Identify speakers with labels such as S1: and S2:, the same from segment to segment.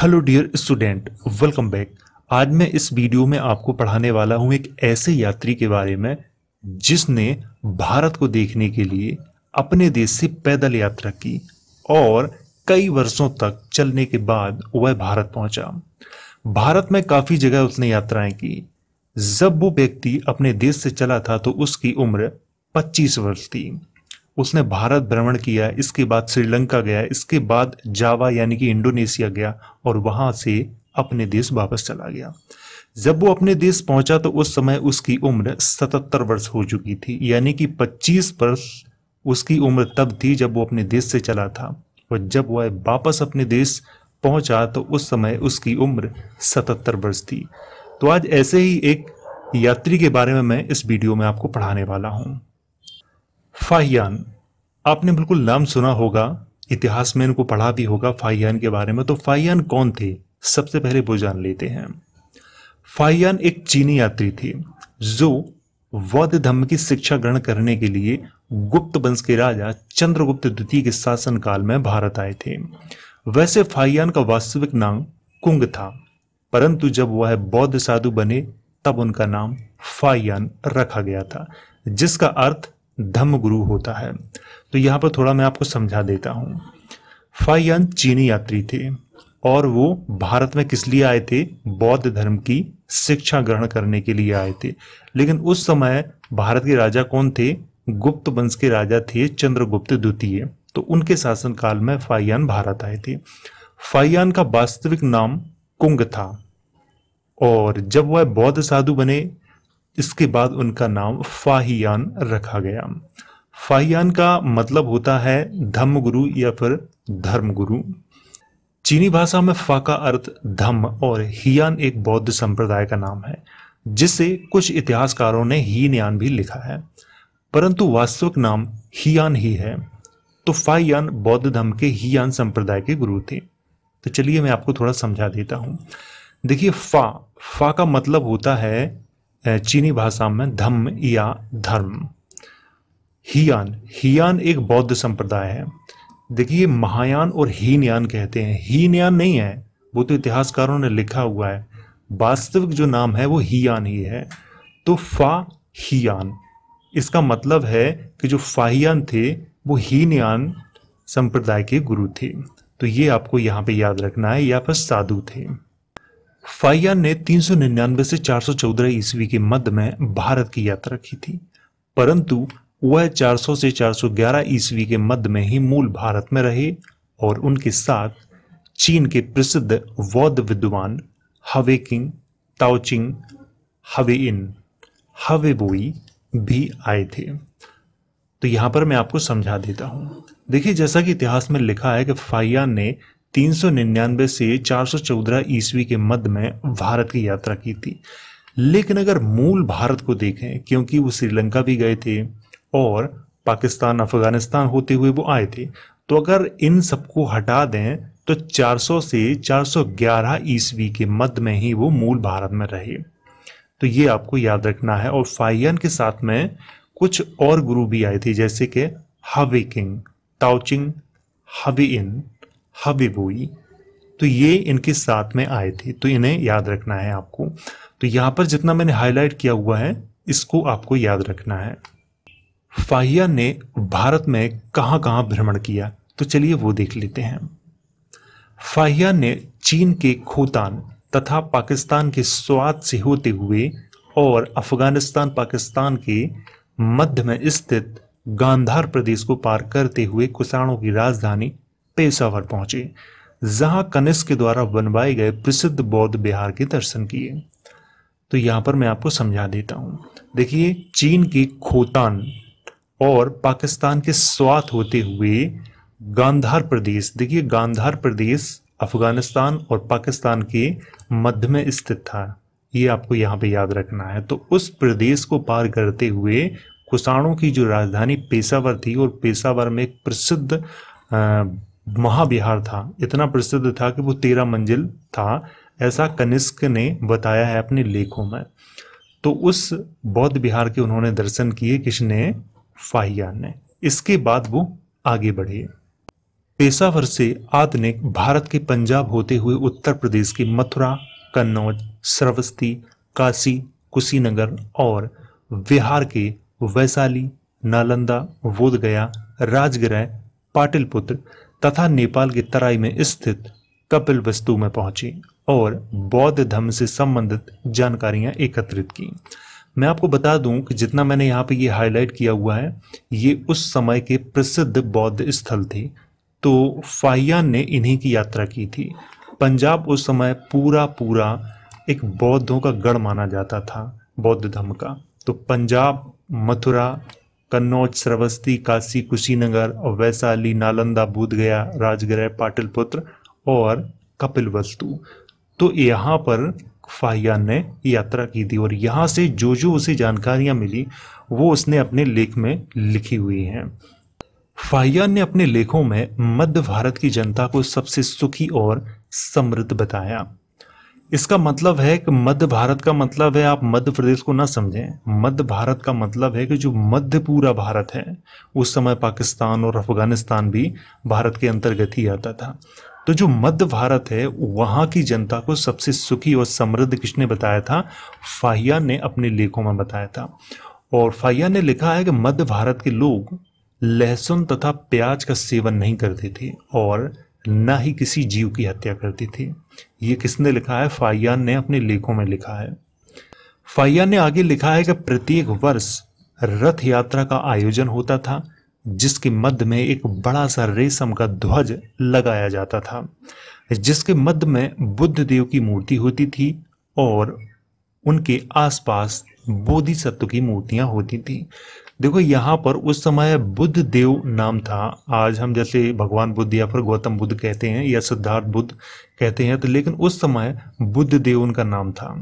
S1: hello dear student welcome back आज मैं इस वीडियो में आपको पढ़ाने वाला हूं एक ऐसे यात्री के बारे में जिसने भारत को देखने के लिए अपने देश से पैदल यात्रा की और कई वर्षों तक चलने के बाद वह भारत पहुंचा भारत में काफ़ी जगह उसने यात्राएं की जब वो व्यक्ति अपने देश से चला था तो उसकी उम्र 25 वर्ष थी उसने भारत भ्रमण किया इसके बाद श्रीलंका गया इसके बाद जावा यानी कि इंडोनेशिया गया और वहाँ से अपने देश वापस चला गया जब वो अपने देश पहुंचा तो उस समय उसकी उम्र 77 वर्ष हो चुकी थी यानी कि 25 वर्ष उसकी उम्र तब थी जब वो अपने देश से चला था और जब वह वापस अपने देश पहुंचा तो उस समय उसकी उम्र 77 वर्ष थी तो आज ऐसे ही एक यात्री के बारे में मैं इस वीडियो में आपको पढ़ाने वाला हूँ फाहियान आपने बिल्कुल नाम सुना होगा इतिहास में इनको पढ़ा भी होगा फाइयान के बारे में तो फाइयान कौन थे सबसे पहले वो जान लेते हैं फाइयान एक चीनी यात्री थे जो बौद्ध धर्म की शिक्षा ग्रहण करने के लिए गुप्त वंश के राजा चंद्रगुप्त द्वितीय के शासनकाल में भारत आए थे वैसे फाइयान का वास्तविक नाम कुंग था परंतु जब वह बौद्ध साधु बने तब उनका नाम फाइयान रखा गया था जिसका अर्थ धम्म गुरु होता है तो यहाँ पर थोड़ा मैं आपको समझा देता हूँ फाइयान चीनी यात्री थे और वो भारत में किस लिए आए थे बौद्ध धर्म की शिक्षा ग्रहण करने के लिए आए थे लेकिन उस समय भारत के राजा कौन थे गुप्त वंश के राजा थे चंद्रगुप्त द्वितीय तो उनके शासनकाल में फाइयान भारत आए थे फाइयान का वास्तविक नाम कुंग था और जब वह बौद्ध साधु बने इसके बाद उनका नाम फाहियान रखा गया फाहियान का मतलब होता है धम्म गुरु या फिर धर्म गुरु चीनी भाषा में फा का अर्थ धम्म और हियान एक बौद्ध संप्रदाय का नाम है जिसे कुछ इतिहासकारों ने हीनयान भी लिखा है परंतु वास्तविक नाम हियान ही है तो फाहियान बौद्ध धम्म के हियान संप्रदाय के गुरु थे तो चलिए मैं आपको थोड़ा समझा देता हूं देखिए फा फा का मतलब होता है चीनी भाषा में धम्म या धर्म हीयान हीयान एक बौद्ध संप्रदाय है देखिए महायान और हीनयान कहते हैं हीनयान नहीं है वो तो इतिहासकारों ने लिखा हुआ है वास्तविक जो नाम है वो हीयान ही है तो फा हीयान इसका मतलब है कि जो फाहियान थे वो हीनयान संप्रदाय के गुरु थे तो ये आपको यहाँ पे याद रखना है या फिर साधु थे फाहियान ने 399 से 414 ईस्वी के मध्य में भारत की यात्रा की थी परंतु वह 400 से 411 ईस्वी के मध्य में ही मूल भारत में रहे और उनके साथ चीन के प्रसिद्ध बौद्ध विद्वान हवे किंग ताओचिंग हवे इन हवे बोई भी आए थे तो यहाँ पर मैं आपको समझा देता हूँ देखिए जैसा कि इतिहास में लिखा है कि फाइयान ने 399 से 414 ईस्वी के मध्य में भारत की यात्रा की थी लेकिन अगर मूल भारत को देखें क्योंकि वो श्रीलंका भी गए थे और पाकिस्तान अफगानिस्तान होते हुए वो आए थे तो अगर इन सबको हटा दें तो 400 से 411 ईस्वी के मध्य में ही वो मूल भारत में रहे तो ये आपको याद रखना है और फाइयन के साथ में कुछ और गुरु भी आए थे जैसे कि हवे किंग ताउचिंग हवे इन हवे बुई तो ये इनके साथ में आए थे तो इन्हें याद रखना है आपको तो यहाँ पर जितना मैंने हाईलाइट किया हुआ है इसको आपको याद रखना है फाहिया ने भारत में कहां कहां भ्रमण किया तो चलिए वो देख लेते हैं फाहिया ने चीन के खोतान तथा पाकिस्तान के स्वाद से होते हुए और अफगानिस्तान पाकिस्तान के मध्य में स्थित गांधार प्रदेश को पार करते हुए कुषाणों की राजधानी पेशावर पहुंचे जहां कनिष्क के द्वारा बनवाए गए प्रसिद्ध बौद्ध बिहार के दर्शन किए तो यहां पर मैं आपको समझा देता हूं देखिए चीन के खोतान और पाकिस्तान के स्वात होते हुए गांधार प्रदेश देखिए गांधार प्रदेश अफगानिस्तान और पाकिस्तान के मध्य में स्थित था ये आपको यहाँ पे याद रखना है तो उस प्रदेश को पार करते हुए कुसाणों की जो राजधानी पेशावर थी और पेशावर में एक प्रसिद्ध महाविहार था इतना प्रसिद्ध था कि वो तेरह मंजिल था ऐसा कनिष्क ने बताया है अपने लेखों में तो उस बौद्ध विहार के उन्होंने दर्शन किए किसने फाहिया ने इसके बाद वो आगे बढ़े पेशावर से आतनिक भारत के पंजाब होते हुए उत्तर प्रदेश के मथुरा कन्नौज श्रवस्ती काशी कुशीनगर और बिहार के वैशाली नालंदा बोधगया राजगृह पाटिलपुत्र तथा नेपाल के तराई में स्थित कपिल वस्तु में पहुंचे और बौद्ध धर्म से संबंधित जानकारियां एकत्रित की मैं आपको बता दूं कि जितना मैंने यहाँ पे ये हाईलाइट किया हुआ है ये उस समय के प्रसिद्ध बौद्ध स्थल थे तो फाहियान ने इन्हीं की यात्रा की थी पंजाब उस समय पूरा पूरा एक बौद्धों का गढ़ माना जाता था बौद्ध धर्म का तो पंजाब मथुरा कन्नौज श्रवस्ती काशी कुशीनगर और वैशाली नालंदा बोधगया राजगृह पाटिलपुत्र और कपिलवस्तु तो यहाँ पर फायान ने यात्रा की थी और यहाँ से जो जो उसे जानकारियाँ मिली वो उसने अपने लेख में लिखी हुई हैं फाहियान ने अपने लेखों में मध्य भारत की जनता को सबसे सुखी और समृद्ध बताया इसका मतलब है कि मध्य भारत का मतलब है आप मध्य प्रदेश को ना समझें मध्य भारत का मतलब है कि जो मध्य पूरा भारत है उस समय पाकिस्तान और अफगानिस्तान भी भारत के अंतर्गत ही आता था तो जो मध्य भारत है वहाँ की जनता को सबसे सुखी और समृद्ध किसने बताया था फाहिया ने अपने लेखों में बताया था और फाहिया ने लिखा है कि मध्य भारत के लोग लहसुन तथा प्याज का सेवन नहीं करते थे और न ही किसी जीव की हत्या करते थे ये किसने लिखा है फाहियान ने अपने लेखों में लिखा है फाहियान ने आगे लिखा है कि प्रत्येक वर्ष रथ यात्रा का आयोजन होता था जिसके मध्य में एक बड़ा सा रेशम का ध्वज लगाया जाता था जिसके मध्य में बुद्ध देव की मूर्ति होती थी और उनके आसपास बोधि सत्व की मूर्तियां होती थी देखो यहाँ पर उस समय बुद्ध देव नाम था आज हम जैसे भगवान बुद्ध या फिर गौतम बुद्ध कहते हैं या सिद्धार्थ बुद्ध कहते हैं तो लेकिन उस समय बुद्ध देव उनका नाम था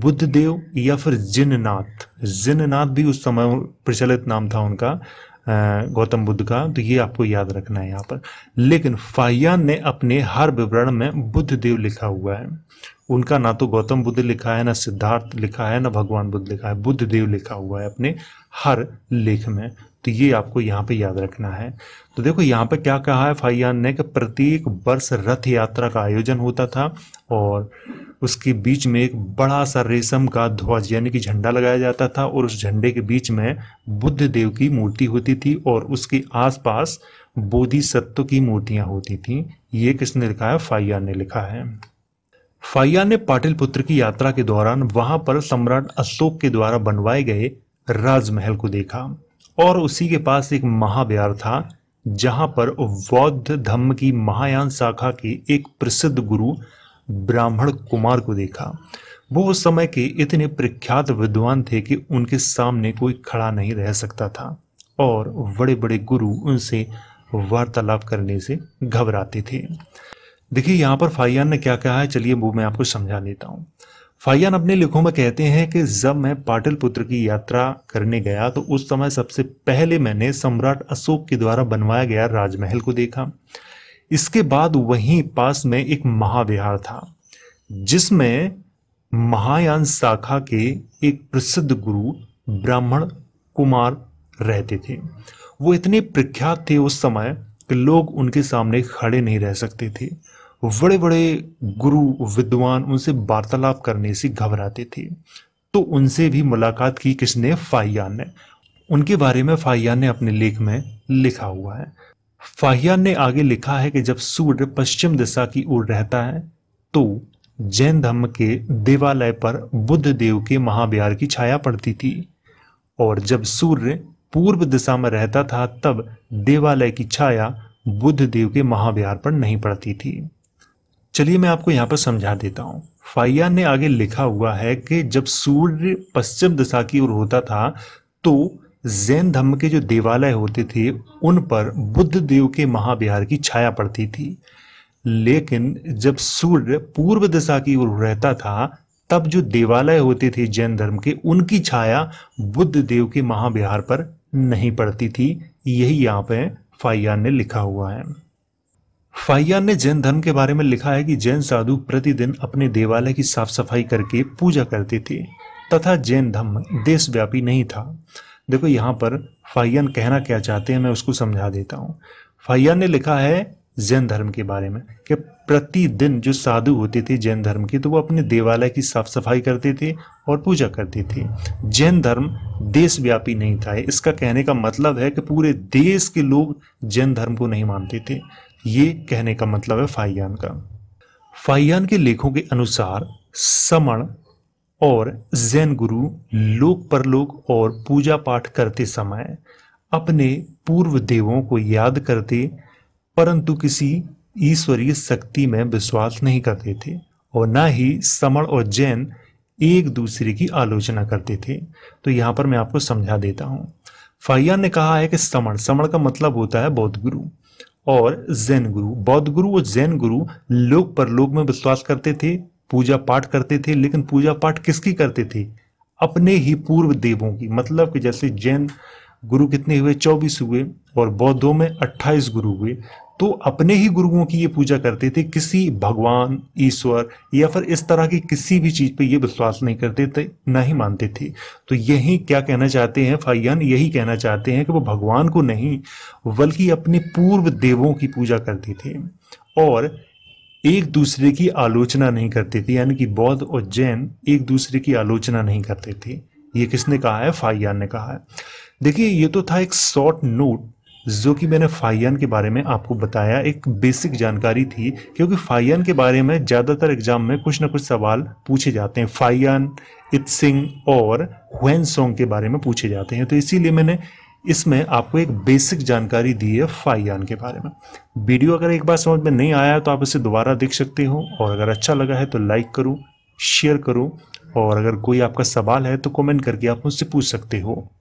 S1: बुद्ध देव या फिर जिननाथ जिननाथ भी उस समय प्रचलित नाम था उनका गौतम बुद्ध का तो ये आपको याद रखना है यहाँ पर लेकिन फाहियान ने अपने हर विवरण में बुद्ध देव लिखा हुआ है उनका ना तो गौतम बुद्ध लिखा है ना सिद्धार्थ लिखा है ना भगवान बुद्ध लिखा है बुद्ध देव लिखा हुआ है अपने हर लेख में तो ये आपको यहाँ पे याद रखना है तो देखो यहाँ पे क्या कहा है फाइयान ने कि प्रत्येक वर्ष रथ यात्रा का आयोजन होता था और उसके बीच में एक बड़ा सा रेशम का ध्वज यानी कि झंडा लगाया जाता था और उस झंडे के बीच में बुद्ध देव की मूर्ति होती थी और उसके आसपास पास सत्व की मूर्तियां होती थी ये किसने लिखा है फाइया ने लिखा है फाइया ने पाटिलपुत्र की यात्रा के दौरान वहां पर सम्राट अशोक के द्वारा बनवाए गए राजमहल को देखा और उसी के पास एक महाविहार था जहां पर बौद्ध धर्म की महायान शाखा के एक प्रसिद्ध गुरु ब्राह्मण कुमार को देखा वो उस समय के इतने प्रख्यात विद्वान थे कि उनके सामने कोई खड़ा नहीं रह सकता था और बड़े बड़े गुरु उनसे वार्तालाप करने से घबराते थे देखिए यहाँ पर फाइयान ने क्या कहा है चलिए वो मैं आपको समझा देता हूँ फाइयान अपने लिखों में कहते हैं कि जब मैं पाटिल पुत्र की यात्रा करने गया तो उस समय सबसे पहले मैंने सम्राट अशोक के द्वारा बनवाया गया राजमहल को देखा इसके बाद वहीं पास में एक महाविहार था जिसमें महायान शाखा के एक प्रसिद्ध गुरु ब्राह्मण कुमार रहते थे वो इतने प्रख्यात थे उस समय कि लोग उनके सामने खड़े नहीं रह सकते थे बड़े बड़े गुरु विद्वान उनसे वार्तालाप करने से घबराते थे तो उनसे भी मुलाकात की किसने फाहियान ने उनके बारे में फाहियान ने अपने लेख में लिखा हुआ है फाहियान ने आगे लिखा है कि जब सूर्य पश्चिम दिशा की ओर रहता है तो जैन धर्म के देवालय पर बुद्ध देव के महाविहार की छाया पड़ती थी और जब सूर्य पूर्व दिशा में रहता था तब देवालय की छाया बुद्ध देव के महाविहार पर नहीं पड़ती थी चलिए मैं आपको यहाँ पर समझा देता हूँ फाइयान ने आगे लिखा हुआ है कि जब सूर्य पश्चिम दिशा की ओर होता था तो जैन धर्म के जो देवालय होते थे उन पर बुद्ध देव के महाविहार की छाया पड़ती थी लेकिन जब सूर्य पूर्व दिशा की ओर रहता था तब जो देवालय होते थे जैन धर्म के उनकी छाया बुद्ध देव के महाविहार पर नहीं पड़ती थी यही यहाँ पे फाइयान ने लिखा हुआ है फाइयान ने जैन धर्म के बारे में लिखा है कि जैन साधु प्रतिदिन अपने देवालय की साफ सफाई करके पूजा करते थे तथा जैन धर्म देशव्यापी नहीं था देखो यहाँ पर फाइयान कहना क्या चाहते हैं मैं उसको समझा देता हूँ फाइयान ने लिखा है जैन धर्म के बारे में कि प्रतिदिन जो साधु होते थे जैन धर्म के तो वो अपने देवालय की साफ सफाई करते थे और पूजा करते थे जैन धर्म देशव्यापी नहीं था इसका कहने का मतलब है कि पूरे देश के लोग जैन धर्म को नहीं मानते थे ये कहने का मतलब है फाइयान का फाइयान के लेखों के अनुसार समण और जैन गुरु लोक परलोक और पूजा पाठ करते समय अपने पूर्व देवों को याद करते परंतु किसी ईश्वरीय शक्ति में विश्वास नहीं करते थे और ना ही समण और जैन एक दूसरे की आलोचना करते थे तो यहाँ पर मैं आपको समझा देता हूँ फाइया ने कहा है कि समण समण का मतलब होता है बौद्ध गुरु और जैन गुरु बौद्ध गुरु और जैन गुरु लोक परलोक में विश्वास करते थे पूजा पाठ करते थे लेकिन पूजा पाठ किसकी करते थे अपने ही पूर्व देवों की मतलब कि जैसे जैन गुरु कितने हुए चौबीस हुए और बौद्धों में अट्ठाईस गुरु हुए तो अपने ही गुरुओं की ये पूजा करते थे किसी भगवान ईश्वर या फिर इस तरह की किसी भी चीज पे ये विश्वास नहीं करते थे ना ही मानते थे तो यही क्या कहना चाहते हैं फाइयान यही कहना चाहते हैं कि वो भगवान को नहीं बल्कि अपने पूर्व देवों की पूजा करते थे और एक दूसरे की आलोचना नहीं करते थे यानी कि बौद्ध और जैन एक दूसरे की आलोचना नहीं करते थे ये किसने कहा है फाइयान ने कहा है देखिए ये तो था एक शॉर्ट नोट जो कि मैंने फाइयान के बारे में आपको बताया एक बेसिक जानकारी थी क्योंकि फाइयान के बारे में ज़्यादातर एग्जाम में कुछ ना कुछ सवाल पूछे जाते हैं फाइयान सिंह और हुन सोंग के बारे में पूछे जाते हैं तो इसीलिए मैंने इसमें आपको एक बेसिक जानकारी दी है फाइयान के बारे में वीडियो अगर एक बार समझ में नहीं आया तो आप इसे दोबारा देख सकते हो और अगर अच्छा लगा है तो लाइक करूँ शेयर करूँ और अगर कोई आपका सवाल है तो कमेंट करके आप मुझसे पूछ सकते हो